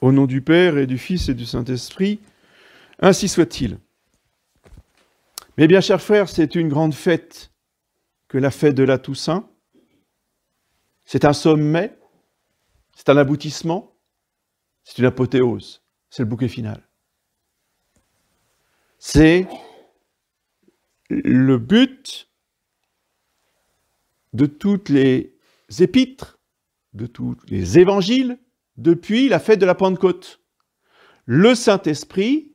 Au nom du Père et du Fils et du Saint-Esprit, ainsi soit-il. Mais bien, chers frères, c'est une grande fête que la fête de la Toussaint. C'est un sommet, c'est un aboutissement, c'est une apothéose, c'est le bouquet final. C'est le but de toutes les épîtres, de tous les évangiles, depuis la fête de la Pentecôte. Le Saint-Esprit,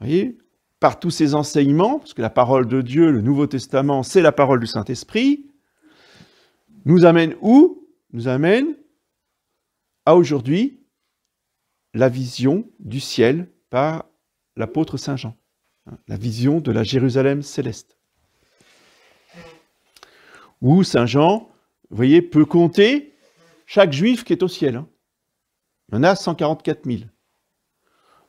voyez, par tous ses enseignements, parce que la parole de Dieu, le Nouveau Testament, c'est la parole du Saint-Esprit, nous amène où Nous amène à aujourd'hui la vision du ciel par l'apôtre Saint Jean, hein, la vision de la Jérusalem céleste. Où Saint Jean, vous voyez, peut compter chaque juif qui est au ciel. Hein. Il y en a 144 000.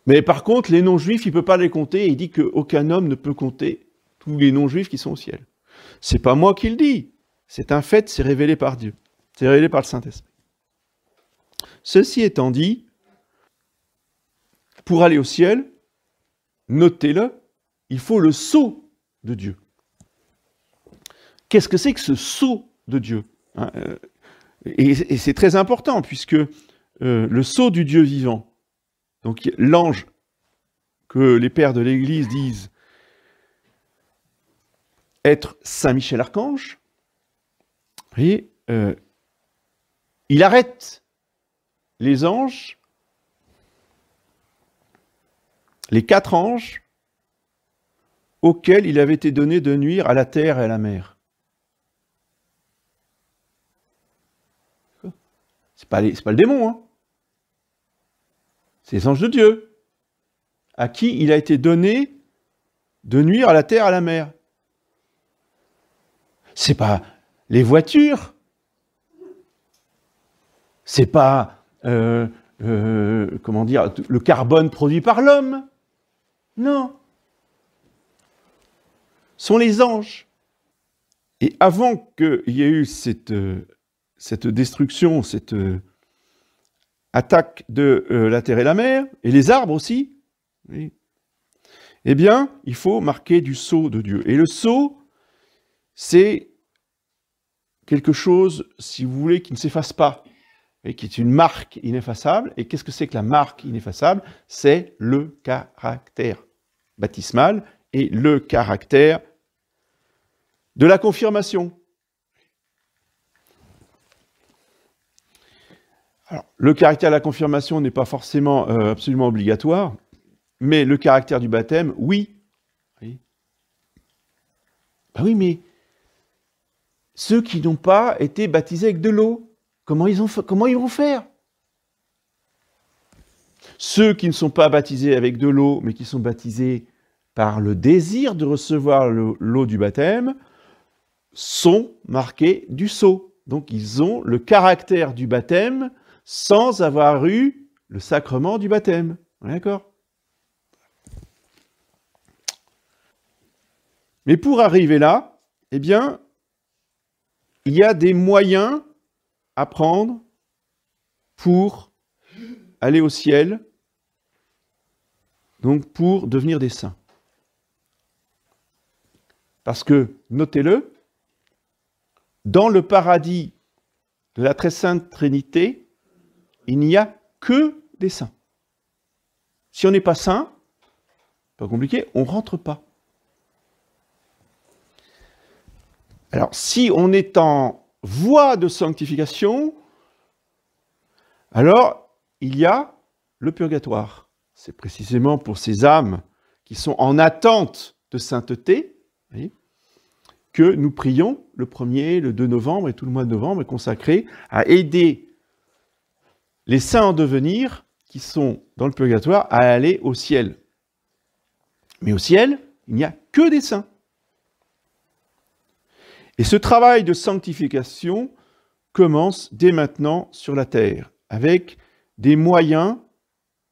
Mais par contre, les non-juifs, il ne peut pas les compter. il dit qu'aucun homme ne peut compter tous les non-juifs qui sont au ciel. C'est pas moi qui le dis. C'est un fait, c'est révélé par Dieu. C'est révélé par le Saint-Esprit. Ceci étant dit, pour aller au ciel, notez-le, il faut le sceau de Dieu. Qu'est-ce que c'est que ce sceau de Dieu hein, euh, Et c'est très important, puisque euh, le sceau du Dieu vivant. Donc l'ange que les pères de l'Église disent être Saint Michel Archange, et euh, il arrête les anges, les quatre anges auxquels il avait été donné de nuire à la terre et à la mer. C'est pas, pas le démon, hein. C'est les anges de Dieu, à qui il a été donné de nuire à la terre, à la mer. C'est pas les voitures, c'est pas euh, euh, comment dire le carbone produit par l'homme. Non, Ce sont les anges. Et avant qu'il y ait eu cette euh, destruction, cette, attaque de euh, la terre et la mer, et les arbres aussi, eh bien, il faut marquer du sceau de Dieu. Et le sceau, c'est quelque chose, si vous voulez, qui ne s'efface pas, et qui est une marque ineffaçable. Et qu'est-ce que c'est que la marque ineffaçable C'est le caractère baptismal et le caractère de la confirmation. le caractère de la confirmation n'est pas forcément euh, absolument obligatoire, mais le caractère du baptême, oui. oui. Bah oui, mais ceux qui n'ont pas été baptisés avec de l'eau, comment ils, comment ils vont faire Ceux qui ne sont pas baptisés avec de l'eau, mais qui sont baptisés par le désir de recevoir l'eau du baptême, sont marqués du sceau. Donc ils ont le caractère du baptême sans avoir eu le sacrement du baptême. d'accord Mais pour arriver là, eh bien, il y a des moyens à prendre pour aller au ciel, donc pour devenir des saints. Parce que, notez-le, dans le paradis de la très sainte Trinité, il n'y a que des saints. Si on n'est pas saint, pas compliqué, on ne rentre pas. Alors, si on est en voie de sanctification, alors il y a le purgatoire. C'est précisément pour ces âmes qui sont en attente de sainteté que nous prions le 1er, le 2 novembre et tout le mois de novembre consacré à aider les saints en devenir qui sont dans le purgatoire à aller au ciel. Mais au ciel, il n'y a que des saints. Et ce travail de sanctification commence dès maintenant sur la terre, avec des moyens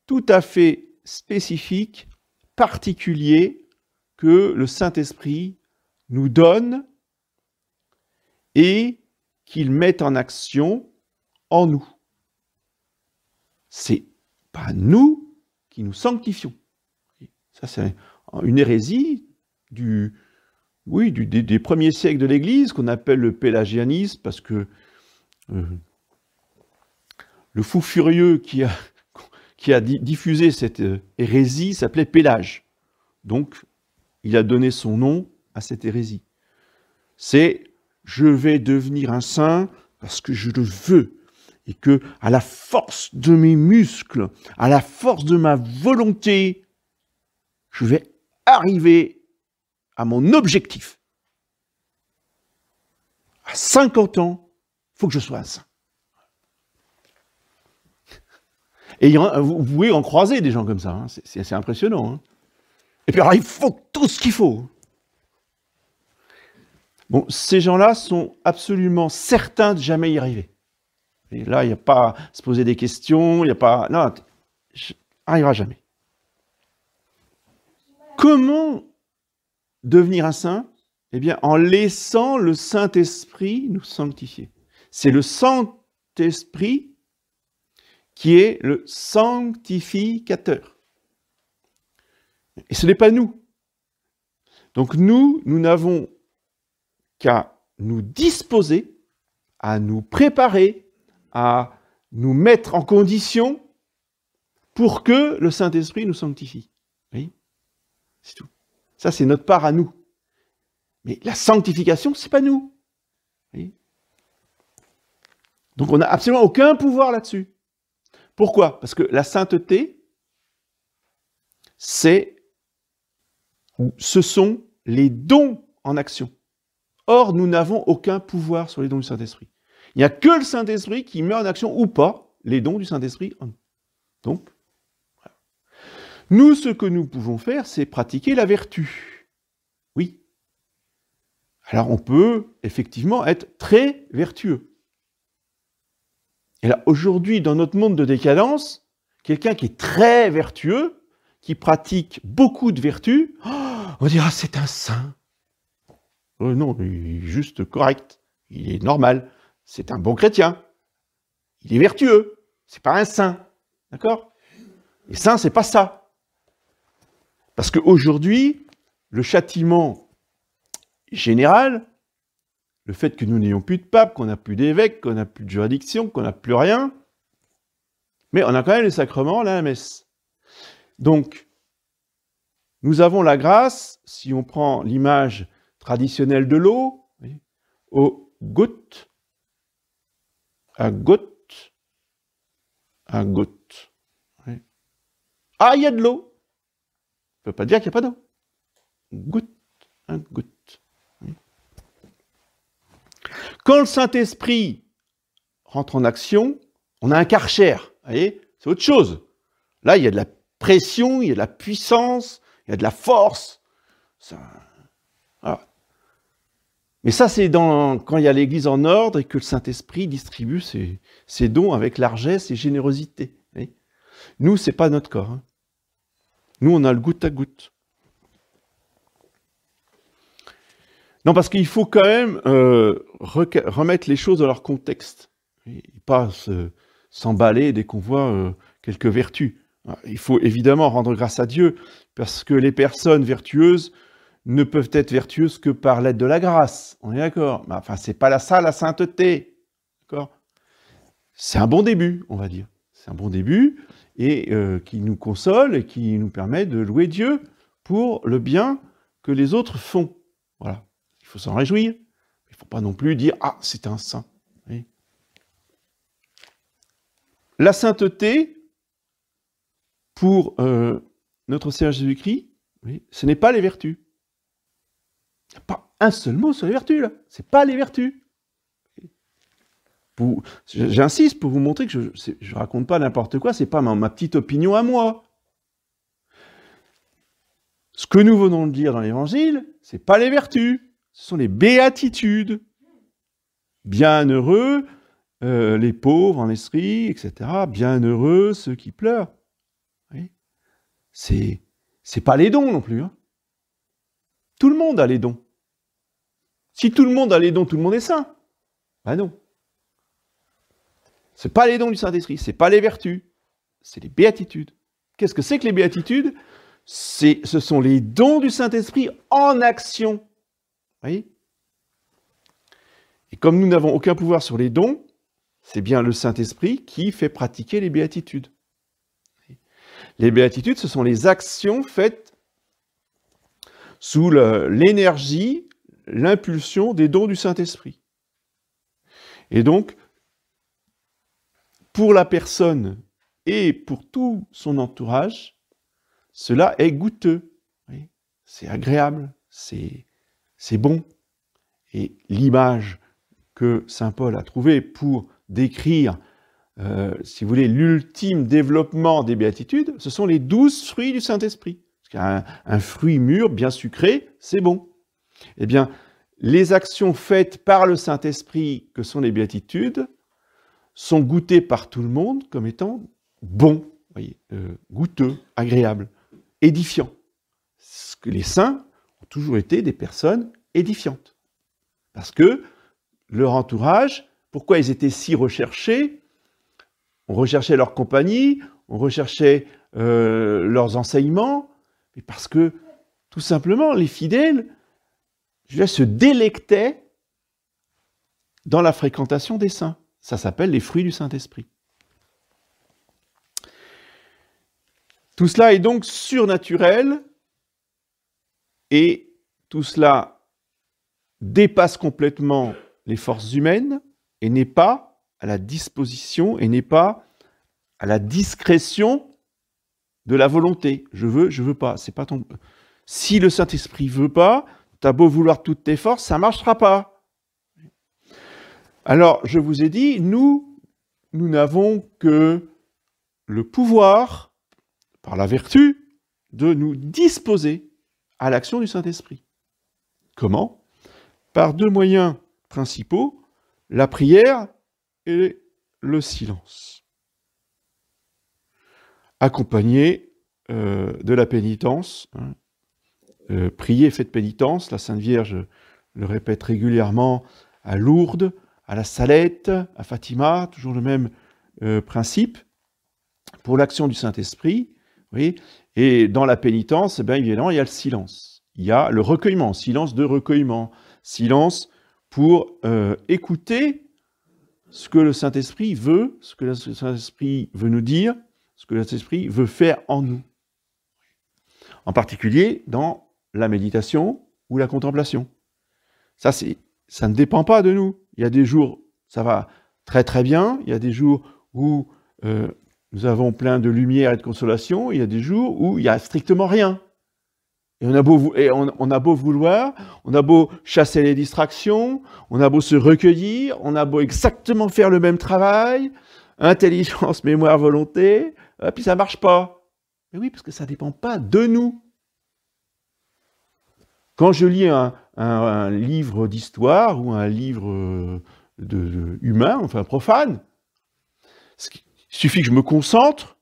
tout à fait spécifiques, particuliers, que le Saint-Esprit nous donne et qu'il met en action en nous c'est pas nous qui nous sanctifions. Ça, c'est une hérésie du, oui, des, premiers siècles de l'Église qu'on appelle le pélagianisme parce que euh, le fou furieux qui a, qui a diffusé cette euh, hérésie s'appelait Pélage. Donc, il a donné son nom à cette hérésie. C'est je vais devenir un saint parce que je le veux, et que à la force de mes muscles, à la force de ma volonté, je vais arriver à mon objectif. À 50 ans, il faut que je sois à ça. Et vous pouvez en croiser des gens comme ça, hein. c'est assez impressionnant. Hein. Et puis alors, il faut tout ce qu'il faut. Bon, ces gens-là sont absolument certains de jamais y arriver. Et là, il n'y a pas à se poser des questions, il n'y a pas... Non, arrivera ah, jamais. Comment devenir un saint Eh bien, en laissant le Saint-Esprit nous sanctifier. C'est le Saint-Esprit qui est le sanctificateur. Et ce n'est pas nous. Donc nous, nous n'avons qu'à nous disposer, à nous préparer à nous mettre en condition pour que le Saint-Esprit nous sanctifie. Oui C'est tout. Ça, c'est notre part à nous. Mais la sanctification, ce n'est pas nous. Donc on n'a absolument aucun pouvoir là-dessus. Pourquoi Parce que la sainteté, c'est ou ce sont les dons en action. Or, nous n'avons aucun pouvoir sur les dons du Saint-Esprit. Il n'y a que le Saint-Esprit qui met en action ou pas les dons du Saint-Esprit. Donc, nous, ce que nous pouvons faire, c'est pratiquer la vertu. Oui. Alors, on peut effectivement être très vertueux. Et là, aujourd'hui, dans notre monde de décadence, quelqu'un qui est très vertueux, qui pratique beaucoup de vertus, oh, on dira ah, c'est un saint. Euh, non, il est juste correct, il est normal c'est un bon chrétien. Il est vertueux. C'est pas un saint. D'accord Et saint, c'est pas ça. Parce qu'aujourd'hui, le châtiment général, le fait que nous n'ayons plus de pape, qu'on n'a plus d'évêque, qu'on n'a plus de juridiction, qu'on n'a plus rien, mais on a quand même les sacrements, la messe. Donc, nous avons la grâce, si on prend l'image traditionnelle de l'eau, aux gouttes un goutte, à goutte. Ah, il y a de l'eau. On ne peut pas dire qu'il n'y a pas d'eau. Goutte, un hein, goutte. Quand le Saint-Esprit rentre en action, on a un karcher. c'est autre chose. Là, il y a de la pression, il y a de la puissance, il y a de la force. Et ça, c'est quand il y a l'Église en ordre et que le Saint-Esprit distribue ses, dons avec largesse et générosité. Nous, Nous, c'est pas notre corps. Hein. Nous, on a le goutte à goutte. Non, parce qu'il faut quand même euh, remettre les choses dans leur contexte. pas s'emballer dès qu'on voit euh, quelques vertus. Ah, il faut évidemment rendre grâce à Dieu, parce que les personnes vertueuses ne peuvent être vertueuses que par l'aide de la grâce. On est d'accord Mais enfin, n'est pas ça la sainteté. D'accord C'est un bon début, on va dire. C'est un bon début et euh, qui nous console et qui nous permet de louer Dieu pour le bien que les autres font. Voilà. Il faut s'en réjouir. Il ne faut pas non plus dire Ah, c'est un saint. La sainteté, pour euh, notre Seigneur Jésus-Christ, ce n'est pas les vertus pas un seul mot sur les vertus, là. C'est pas les vertus. J'insiste pour vous montrer que je ne raconte pas n'importe quoi, c'est pas ma, petite opinion à moi. Ce que nous venons de dire dans l'Évangile, c'est pas les vertus, ce sont les béatitudes. Bienheureux euh, les pauvres en esprit, etc. Bienheureux ceux qui pleurent. C'est pas les dons non plus. Hein. Tout le monde a les dons. Si tout le monde a les dons, tout le monde est saint. Ben non. Ce pas les dons du Saint-Esprit, ce pas les vertus, c'est les béatitudes. Qu'est-ce que c'est que les béatitudes Ce sont les dons du Saint-Esprit en action. Vous voyez Et comme nous n'avons aucun pouvoir sur les dons, c'est bien le Saint-Esprit qui fait pratiquer les béatitudes. Les béatitudes, ce sont les actions faites sous l'énergie l'impulsion des dons du Saint-Esprit. Et donc, pour la personne et pour tout son entourage, cela est goûteux, c'est agréable, c'est bon. Et l'image que Saint Paul a trouvée pour décrire, euh, si vous voulez, l'ultime développement des béatitudes, ce sont les douze fruits du Saint-Esprit. Un fruit mûr, bien sucré, c'est bon. Eh bien, les actions faites par le Saint-Esprit, que sont les béatitudes, sont goûtées par tout le monde comme étant bons, voyez, euh, goûteux, agréable, édifiants. Ce que les saints ont toujours été des personnes édifiantes. Parce que leur entourage, pourquoi ils étaient si recherchés On recherchait leur compagnie, on recherchait euh, leurs enseignements, mais parce que tout simplement les fidèles je se délectait dans la fréquentation des saints. Ça s'appelle les fruits du Saint-Esprit. Tout cela est donc surnaturel et tout cela dépasse complètement les forces humaines et n'est pas à la disposition et n'est pas à la discrétion de la volonté. Je veux, je veux pas. C'est pas ton. Si le Saint Esprit veut pas, T'as beau vouloir toutes tes forces, ça ne marchera pas. Alors, je vous ai dit, nous, nous n'avons que le pouvoir, par la vertu, de nous disposer à l'action du Saint-Esprit. Comment Par deux moyens principaux, la prière et le silence, accompagné euh, de la pénitence, hein, euh, prier fait faites pénitence. La Sainte Vierge le répète régulièrement à Lourdes, à la Salette, à Fatima, toujours le même euh, principe. Pour l'action du Saint-Esprit, oui, et dans la pénitence, eh bien évidemment, il y a le silence. Il y a le recueillement, silence de recueillement, silence pour euh, écouter ce que le Saint-Esprit veut, ce que le Saint-Esprit veut nous dire, ce que le Saint-Esprit veut faire en nous. En particulier dans la méditation ou la contemplation. Ça, ça ne dépend pas de nous. Il y a des jours, ça va très très bien. Il y a des jours où euh, nous avons plein de lumière et de consolation. Il y a des jours où il n'y a strictement rien. Et, on a, beau, et on, a beau vouloir, on a beau chasser les distractions, on a beau se recueillir, on a beau exactement faire le même travail, intelligence, mémoire, volonté, euh, puis ça marche pas. Mais oui, parce que ça ne dépend pas de nous. Quand je lis un, livre d'histoire ou un livre de, humain, enfin profane, il suffit que je me concentre,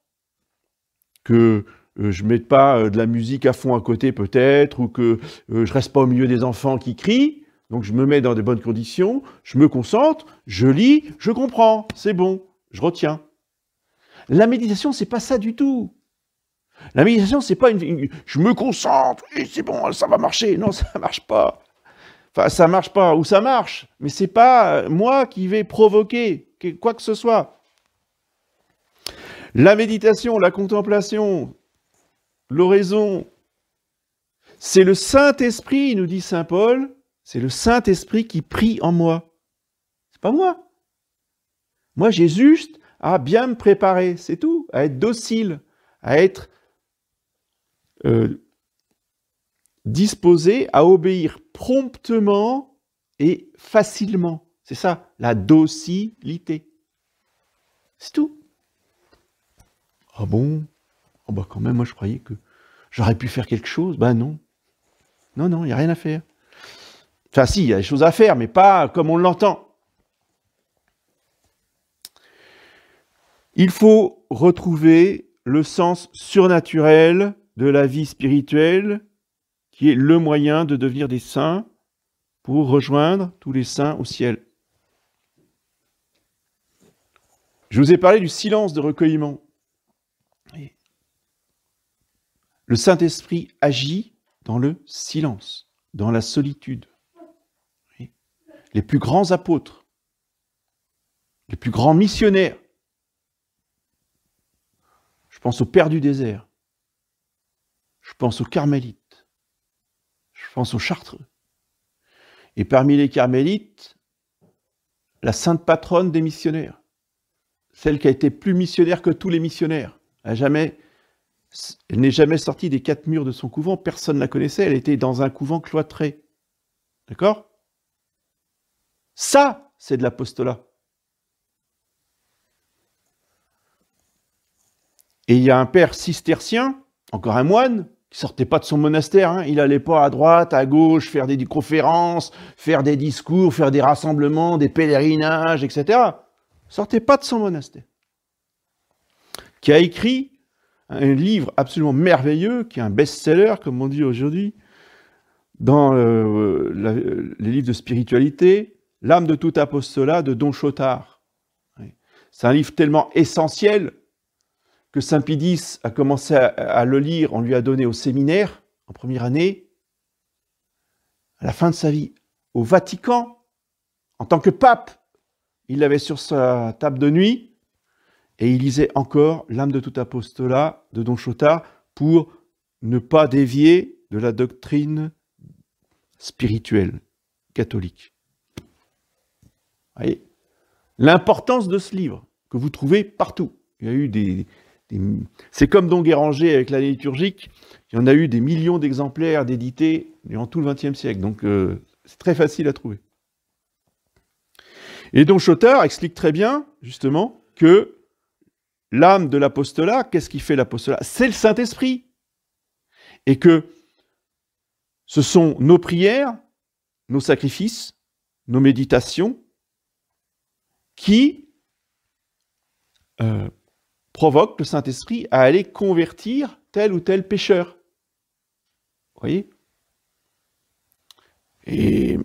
que euh, je ne mette pas euh, de la musique à fond à côté peut-être, ou que euh, je reste pas au milieu des enfants qui crient. Donc je me mets dans de bonnes conditions, je me concentre, je lis, je comprends, c'est bon, je retiens. La méditation, c'est pas ça du tout. La méditation, c'est pas une, Je me concentre, et c'est bon, ça va marcher. Non, ça marche pas. Enfin, ça marche pas, ou ça marche, mais c'est pas euh, moi qui vais provoquer quoi que ce soit. La méditation, la contemplation, l'oraison, c'est le Saint-Esprit, nous dit Saint Paul, c'est le Saint-Esprit qui prie en moi. C'est pas moi. Moi, j'ai juste à bien me préparer, c'est tout, à être docile, à être euh, disposé à obéir promptement et facilement. C'est ça, la docilité. C'est tout. Ah bon ah bah quand même, moi je croyais que j'aurais pu faire quelque chose. Bah non. Non, non, il n'y a rien à faire. Enfin si, il y a des choses à faire, mais pas comme on l'entend. Il faut retrouver le sens surnaturel de la vie spirituelle qui est le moyen de devenir des saints pour rejoindre tous les saints au ciel. Je vous ai parlé du silence de recueillement. Le Saint-Esprit agit dans le silence, dans la solitude. Les plus grands apôtres, les plus grands missionnaires, je pense au Père du désert, je pense aux carmélites, je pense aux chartreux. Et parmi les carmélites, la sainte patronne des missionnaires, celle qui a été plus missionnaire que tous les missionnaires, jamais, elle n'est jamais sortie des quatre murs de son couvent, personne ne la connaissait, elle était dans un couvent cloîtré. D'accord Ça, c'est de l'apostolat. Et il y a un père cistercien, encore un moine, il sortait pas de son monastère, hein. il allait pas à droite, à gauche, faire des conférences, faire des discours, faire des rassemblements, des pèlerinages, etc. Il sortait pas de son monastère. Qui a écrit un livre absolument merveilleux, qui est un best-seller, comme on dit aujourd'hui, dans euh, les livres de spiritualité, L'âme de tout apostolat de Don Chotard. C'est un livre tellement essentiel que Saint-Pédis a commencé à, le lire, on lui a donné au séminaire, en première année, à la fin de sa vie, au Vatican, en tant que pape, il l'avait sur sa table de nuit, et il lisait encore L'âme de tout apostolat de Don Chota pour ne pas dévier de la doctrine spirituelle catholique. voyez L'importance de ce livre que vous trouvez partout. Il y a eu des, c'est comme Don Guéranger avec l'année liturgique, il y en a eu des millions d'exemplaires d'édités durant tout le XXe siècle, donc euh, c'est très facile à trouver. Et donc Schotter explique très bien, justement, que l'âme de l'apostolat, qu'est-ce qui fait l'apostolat C'est le Saint-Esprit. Et que ce sont nos prières, nos sacrifices, nos méditations qui euh, provoque le Saint-Esprit à aller convertir tel ou tel pécheur. Vous voyez Et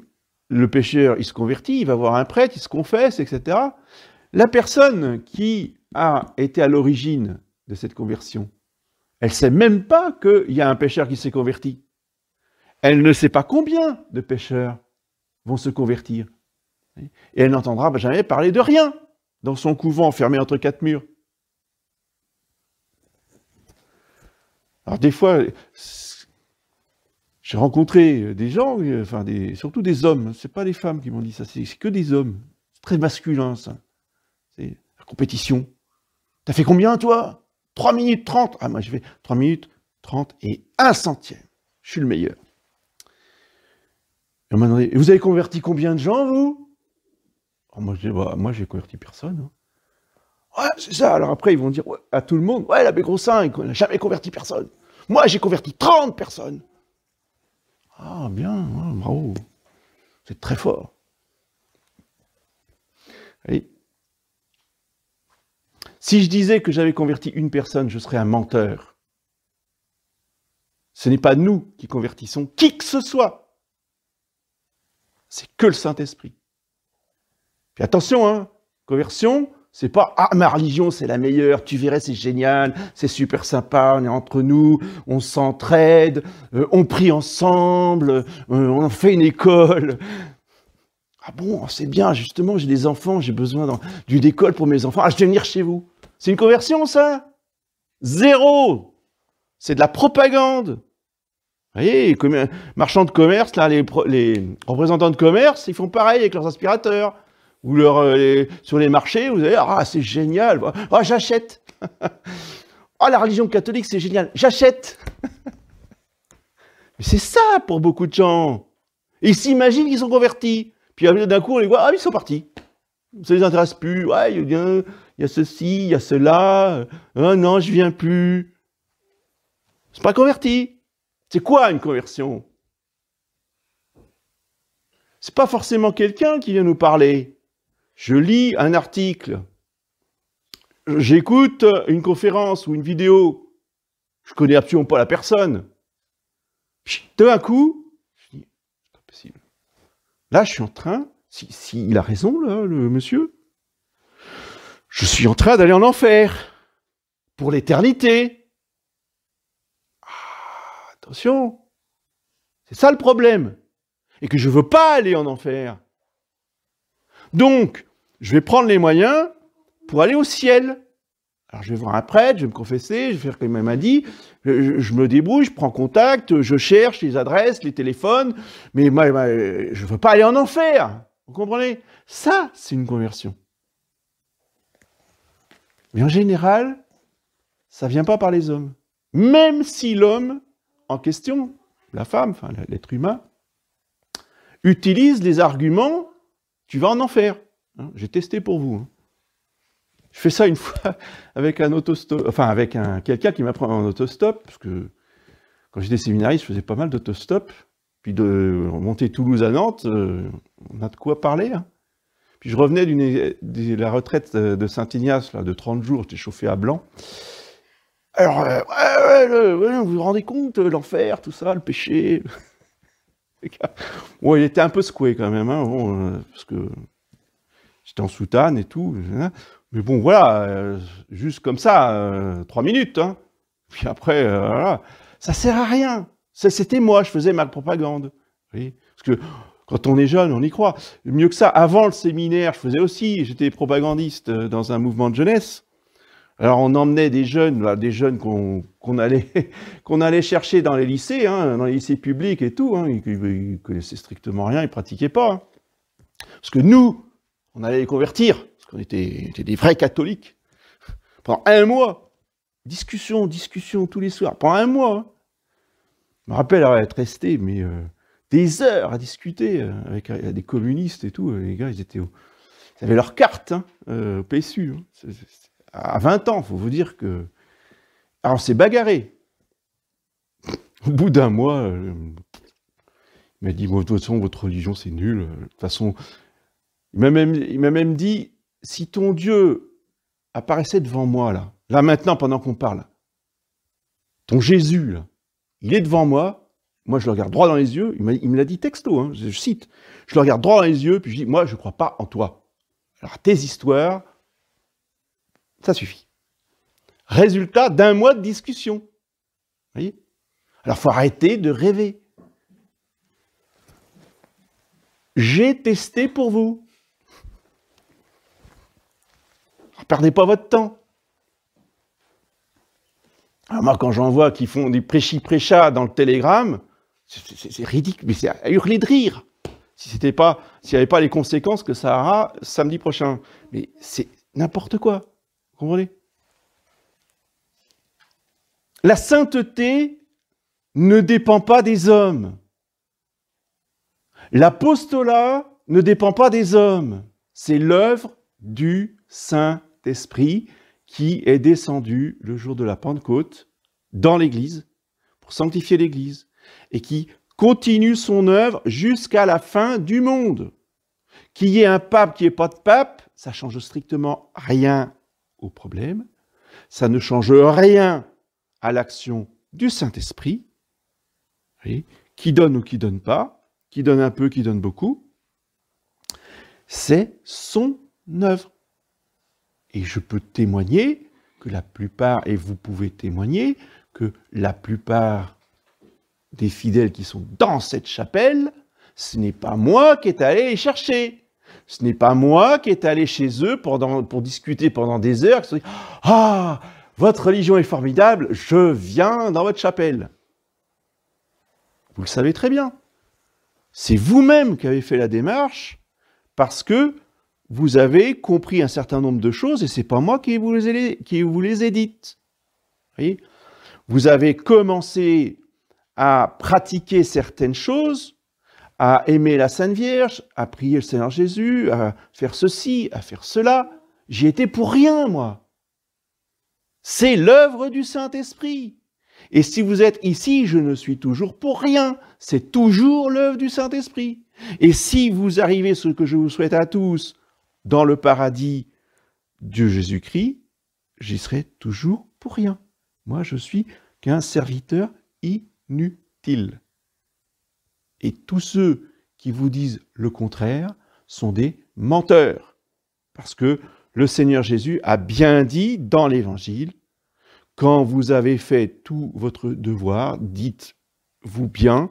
le pécheur, il se convertit, il va voir un prêtre, il se confesse, etc. La personne qui a été à l'origine de cette conversion, elle ne sait même pas qu'il y a un pécheur qui s'est converti. Elle ne sait pas combien de pécheurs vont se convertir. Et elle n'entendra jamais parler de rien dans son couvent fermé entre quatre murs. Alors des fois, j'ai rencontré des gens, enfin des, surtout des hommes, c'est pas les femmes qui m'ont dit ça, c'est que des hommes. C'est très masculin ça. C'est la compétition. T'as fait combien toi 3 minutes 30 Ah moi je fais 3 minutes 30 et 1 centième. Je suis le meilleur. Et m'a demandé, vous avez converti combien de gens vous oh, bah, Moi j'ai converti personne. Hein. Ouais, c'est ça. Alors après, ils vont dire à tout le monde Ouais, l'abbé Grossin, il n'a jamais converti personne. Moi, j'ai converti 30 personnes. Ah, bien, bravo. C'est très fort. allez Si je disais que j'avais converti une personne, je serais un menteur. Ce n'est pas nous qui convertissons qui que ce soit. C'est que le Saint-Esprit. Puis attention, hein, conversion, c'est pas ah ma religion c'est la meilleure, tu verrais c'est génial, c'est super sympa, on est entre nous, on s'entraide, euh, on prie ensemble, euh, on fait une école. Ah bon, c'est bien, justement, j'ai des enfants, j'ai besoin d'une école pour mes enfants. Ah, je vais venir chez vous. C'est une conversion, ça Zéro C'est de la propagande Vous voyez, les marchands de commerce, là, les représentants de commerce, ils font pareil avec leurs aspirateurs. Ou leur, euh, sur les marchés, vous allez, ah, c'est génial, ah, j'achète. ah, la religion catholique, c'est génial, j'achète. Mais c'est ça pour beaucoup de gens. Ils s'imaginent qu'ils sont convertis. Puis ah, d'un coup, on les voit, ah, ils sont partis. Ça ne les intéresse plus. Ouais, il y a ceci, il y a cela. Ah non, je viens plus. C'est pas converti. C'est quoi une conversion C'est pas forcément quelqu'un qui vient nous parler je lis un article, j'écoute une conférence ou une vidéo, je connais absolument pas la personne. D'un coup, je dis, c'est pas possible. Là, je suis en train, s'il si, a raison, là, le monsieur, je suis en train d'aller en enfer pour l'éternité. Ah, attention, c'est ça le problème. Et que je ne veux pas aller en enfer. Donc, je vais prendre les moyens pour aller au ciel. Alors je vais voir un prêtre, je vais me confesser, je vais faire comme il m'a dit, je, me débrouille, je prends contact, je cherche les adresses, les téléphones, mais je ne veux pas aller en enfer. Vous comprenez Ça, c'est une conversion. Mais en général, ça ne vient pas par les hommes. Même si l'homme en question, la femme, enfin l'être humain, utilise les arguments, tu vas en enfer. Hein, j'ai testé pour vous. Hein. Je fais ça une fois avec un autostop, enfin avec quelqu'un qui m'apprend en autostop, parce que quand j'étais séminariste, je faisais pas mal d'autostop. Puis de remonter Toulouse à Nantes, euh, on a de quoi parler. Hein. Puis je revenais de la retraite de Saint-Ignace, là, de 30 jours, j'étais chauffé à blanc. Alors, euh, vous vous rendez compte, euh, l'enfer, tout ça, le péché. bon, il était un peu secoué quand même, parce que j'étais en soutane et tout. Hein. Mais bon, voilà, euh, juste comme ça, euh, trois minutes. Hein. Puis après, euh, voilà, ça sert à rien. C'était moi, je faisais ma propagande. Oui. Parce que quand on est jeune, on y croit. Mieux que ça, avant le séminaire, je faisais aussi, j'étais propagandiste dans un mouvement de jeunesse. Alors on emmenait des jeunes, des jeunes qu'on allait, qu'on allait chercher dans les lycées, hein, dans les lycées publics et tout. Hein. ils, ne connaissaient strictement rien, ils pratiquaient pas. Parce que nous, on allait les convertir, parce qu'on était, des vrais catholiques. Pendant un mois, discussion, discussion tous les soirs, pendant un mois. Hein. Je me rappelle être resté, mais euh, des heures à discuter euh, avec euh, des communistes et tout. Les gars, ils étaient au... Ils avaient leur carte hein, au PSU. Hein. À 20 ans, faut vous dire que... Alors, ah, on s'est bagarré. Au bout d'un mois, il m'a dit, de toute façon, votre religion, c'est nul. De toute façon, il m'a même, dit, si ton Dieu apparaissait devant moi, là, là maintenant, pendant qu'on parle, ton Jésus, il est devant moi, moi je le regarde droit dans les yeux, il, me l'a dit texto, hein, je, cite, je le regarde droit dans les yeux, puis je dis, moi je ne crois pas en toi. Alors tes histoires, ça suffit. Résultat d'un mois de discussion. Vous voyez Alors faut arrêter de rêver. J'ai testé pour vous. Perdez pas votre temps. Alors moi, quand j'en vois qui font des prêchis-prêchats dans le télégramme, c'est ridicule, mais c'est à hurler de rire. Si c'était pas, s'il n'y avait pas les conséquences que ça aura samedi prochain. Mais c'est n'importe quoi. Vous comprenez La sainteté ne dépend pas des hommes. L'apostolat ne dépend pas des hommes. C'est l'œuvre du Saint esprit qui est descendu le jour de la Pentecôte dans l'Église pour sanctifier l'Église et qui continue son œuvre jusqu'à la fin du monde. Qu'il y ait un pape, qui n'y ait pas de pape, ça change strictement rien au problème. Ça ne change rien à l'action du Saint-Esprit, qui donne ou qui donne pas, qui donne un peu, qui donne beaucoup. C'est son œuvre. Et je peux témoigner que la plupart, et vous pouvez témoigner, que la plupart des fidèles qui sont dans cette chapelle, ce n'est pas moi qui est allé les chercher. Ce n'est pas moi qui est allé chez eux pour discuter pendant des heures. ah, votre religion est formidable, je viens dans votre chapelle. Vous le savez très bien. C'est vous-même qui avez fait la démarche parce que vous avez compris un certain nombre de choses et c'est pas moi qui vous les, qui vous ai dites. Vous, vous avez commencé à pratiquer certaines choses, à aimer la Sainte Vierge, à prier le Seigneur Jésus, à faire ceci, à faire cela. J'y étais pour rien, moi. C'est l'œuvre du Saint-Esprit. Et si vous êtes ici, je ne suis toujours pour rien. C'est toujours l'œuvre du Saint-Esprit. Et si vous arrivez, ce que je vous souhaite à tous, dans le paradis de Jésus-Christ, j'y serai toujours pour rien. Moi, je suis qu'un serviteur inutile. Et tous ceux qui vous disent le contraire sont des menteurs. Parce que le Seigneur Jésus a bien dit dans l'Évangile, quand vous avez fait tout votre devoir, dites-vous bien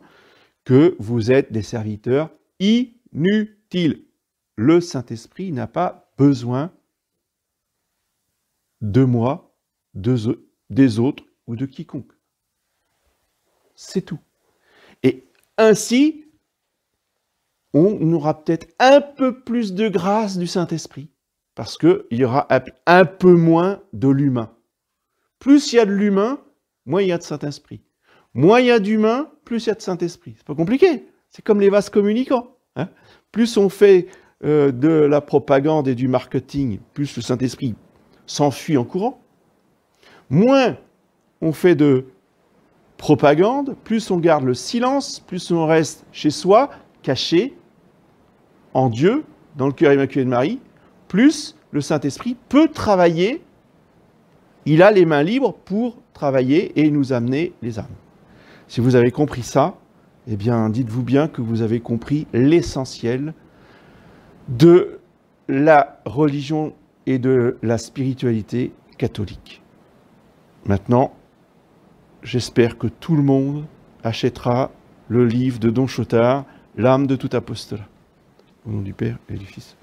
que vous êtes des serviteurs inutiles le Saint-Esprit n'a pas besoin de moi, des autres ou de quiconque. C'est tout. Et ainsi, on aura peut-être un peu plus de grâce du Saint-Esprit, parce qu'il y aura un peu moins de l'humain. Plus il y a de l'humain, moins il y a de Saint-Esprit. Moins il y a d'humain, plus il y a de Saint-Esprit. C'est pas compliqué. C'est comme les vases communicants. Hein. plus on fait euh, de la propagande et du marketing, plus le Saint-Esprit s'enfuit en courant, moins on fait de propagande, plus on garde le silence, plus on reste chez soi, caché, en Dieu, dans le cœur immaculé de Marie, plus le Saint-Esprit peut travailler, il a les mains libres pour travailler et nous amener les âmes. Si vous avez compris ça, eh bien dites-vous bien que vous avez compris l'essentiel de la religion et de la spiritualité catholique. Maintenant, j'espère que tout le monde achètera le livre de Don Chotard, L'âme de tout apostolat. Au nom du Père et du Fils.